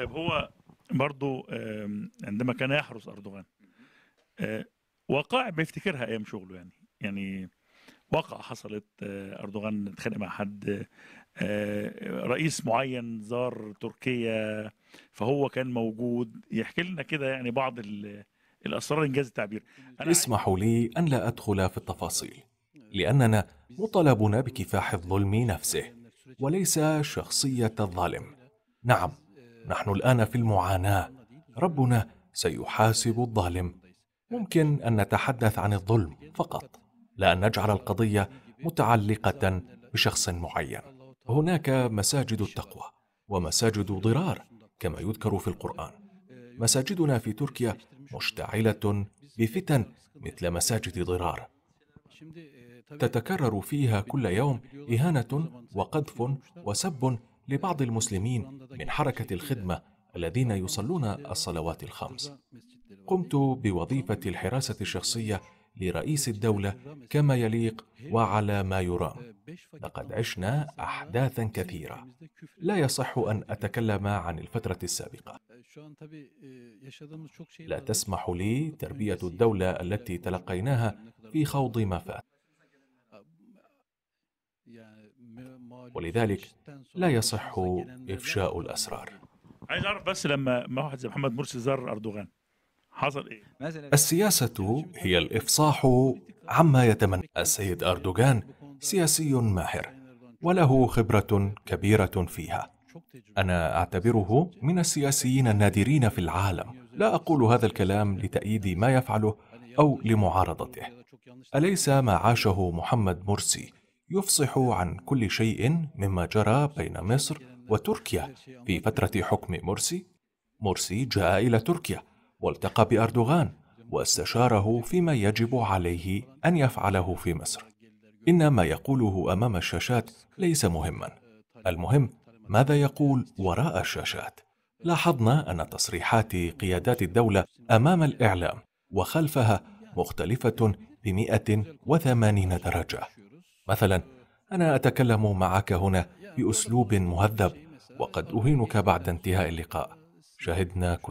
طيب هو برضو عندما كان يحرس اردوغان آه، وقع بيفتكرها ايام شغله يعني يعني وقع حصلت آه، اردوغان اتخانق مع حد آه، رئيس معين زار تركيا فهو كان موجود يحكي لنا كده يعني بعض الاسرار انجاز التعبير اسمحوا لي ان لا ادخل في التفاصيل لاننا مطالبون بكفاح الظلم نفسه وليس شخصيه الظالم نعم نحن الان في المعاناه ربنا سيحاسب الظالم ممكن ان نتحدث عن الظلم فقط لا ان نجعل القضيه متعلقه بشخص معين هناك مساجد التقوى ومساجد ضرار كما يذكر في القران مساجدنا في تركيا مشتعله بفتن مثل مساجد ضرار تتكرر فيها كل يوم اهانه وقذف وسب لبعض المسلمين من حركة الخدمة الذين يصلون الصلوات الخمس قمت بوظيفة الحراسة الشخصية لرئيس الدولة كما يليق وعلى ما يرام لقد عشنا أحداثا كثيرة لا يصح أن أتكلم عن الفترة السابقة لا تسمح لي تربية الدولة التي تلقيناها في خوض ما فات ولذلك لا يصح إفشاء الأسرار عايز أعرف بس لما ما واحد زي محمد مرسي زار أردوغان حصل إيه؟ السياسة هي الإفصاح عما يتمنى السيد أردوغان سياسي ماهر وله خبرة كبيرة فيها أنا أعتبره من السياسيين النادرين في العالم لا أقول هذا الكلام لتأييد ما يفعله أو لمعارضته أليس ما عاشه محمد مرسي يفصح عن كل شيء مما جرى بين مصر وتركيا في فترة حكم مرسي. مرسي جاء إلى تركيا والتقى بأردوغان واستشاره فيما يجب عليه أن يفعله في مصر. إن ما يقوله أمام الشاشات ليس مهما، المهم ماذا يقول وراء الشاشات. لاحظنا أن تصريحات قيادات الدولة أمام الإعلام وخلفها مختلفة بمئة وثمانين درجة مثلا انا اتكلم معك هنا باسلوب مهذب وقد اهينك بعد انتهاء اللقاء شهدنا كل